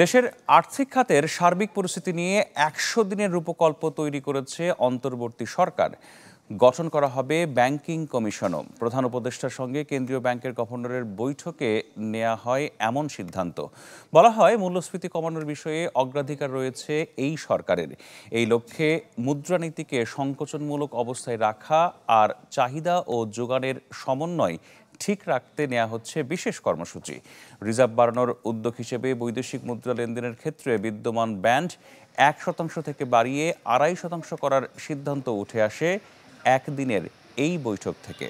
দেশের আর্থিক খাতের সার্বিক পরিস্থিতি নিয়ে একশো দিনের রূপকল্প তৈরি করেছে অন্তর্বর্তী সরকার গঠন করা হবে ব্যাংকিং কমিশনও প্রধান উপদেষ্টার সঙ্গে কেন্দ্রীয় ব্যাংকের গভর্নরের বৈঠকে নেওয়া হয় এমন সিদ্ধান্ত বলা হয় মূল্যস্ফীতি কমানোর বিষয়ে অগ্রাধিকার রয়েছে এই সরকারের এই লক্ষ্যে মুদ্রানীতিকে সংকোচনমূলক অবস্থায় রাখা আর চাহিদা ও যোগানের সমন্বয় ঠিক রাখতে নেওয়া হচ্ছে বিশেষ কর্মসূচি রিজার্ভ বাড়ানোর উদ্যোগ হিসেবে বৈদেশিক মুদ্রা লেনদেনের ক্ষেত্রে বিদ্যমান ব্যান্ড এক শতাংশ থেকে বাড়িয়ে আড়াই শতাংশ করার সিদ্ধান্ত উঠে আসে একদিনের এই বৈঠক থেকে